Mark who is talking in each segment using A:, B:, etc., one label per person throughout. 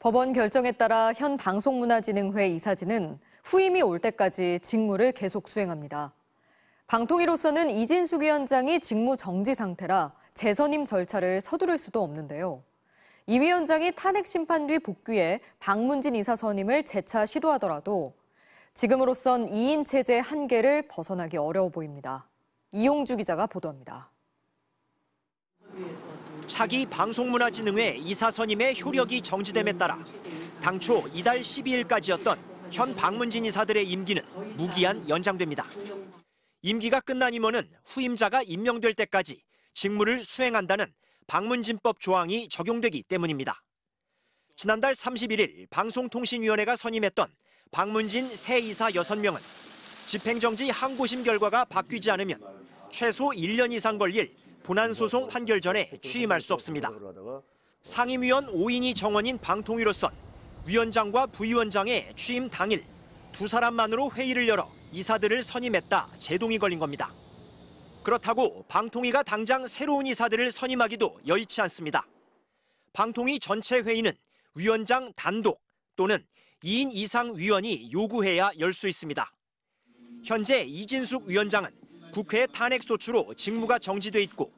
A: 법원 결정에 따라 현 방송문화진흥회 이사진은 후임이 올 때까지 직무를 계속 수행합니다. 방통위로서는 이진숙 위원장이 직무 정지 상태라 재선임 절차를 서두를 수도 없는데요. 이 위원장이 탄핵 심판 뒤 복귀해 박문진 이사 선임을 재차 시도하더라도 지금으로선 2인 체제 한계를 벗어나기 어려워 보입니다. 이용주 기자가 보도합니다.
B: 차기 방송문화진흥회 이사선임의 효력이 정지됨에 따라 당초 이달 12일까지였던 현방문진 이사들의 임기는 무기한 연장됩니다. 임기가 끝난 임원은 후임자가 임명될 때까지 직무를 수행한다는 방문진법 조항이 적용되기 때문입니다. 지난달 31일 방송통신위원회가 선임했던 방문진새 이사 6명은 집행정지 항고심 결과가 바뀌지 않으면 최소 1년 이상 걸릴 고난소송 판결 전에 취임할 수 없습니다. 상임위원 5인이 정원인 방통위로선 위원장과 부위원장의 취임 당일 두 사람만으로 회의를 열어 이사들을 선임했다 제동이 걸린 겁니다. 그렇다고 방통위가 당장 새로운 이사들을 선임하기도 여의치 않습니다. 방통위 전체 회의는 위원장 단독 또는 2인 이상 위원이 요구해야 열 수 있습니다. 현재 이진숙 위원장은 국회 탄핵소추로 직무가 정지돼 있고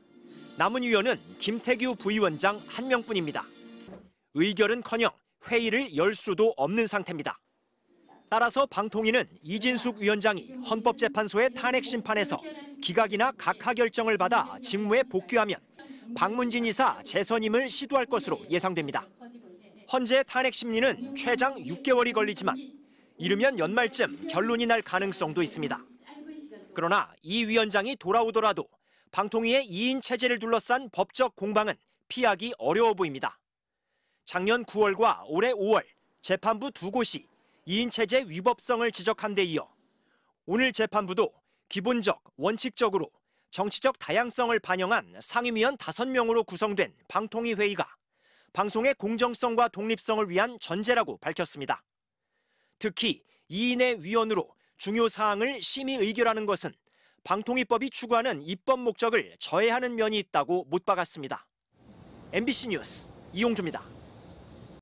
B: 남은 위원은 김태규 부위원장 한 명뿐입니다. 의결은커녕 회의를 열 수도 없는 상태입니다. 따라서 방통위는 이진숙 위원장이 헌법재판소의 탄핵 심판에서 기각이나 각하 결정을 받아 직무에 복귀하면 박문진 이사 재선임을 시도할 것으로 예상됩니다. 헌재 탄핵 심리는 최장 6개월이 걸리지만 이르면 연말쯤 결론이 날 가능성도 있습니다. 그러나 이 위원장이 돌아오더라도 방통위의 2인 체제를 둘러싼 법적 공방은 피하기 어려워 보입니다. 작년 9월과 올해 5월 재판부 두 곳이 2인 체제 위법성을 지적한 데 이어 오늘 재판부도 기본적, 원칙적으로 정치적 다양성을 반영한 상임위원 5명으로 구성된 방통위 회의가 방송의 공정성과 독립성을 위한 전제라고 밝혔습니다. 특히 2인의 위원으로 중요 사항을 심의 의결하는 것은 방통위법이 추구하는 입법 목적을 저해하는 면이 있다고 못 박았습니다. MBC 뉴스 이용주입니다.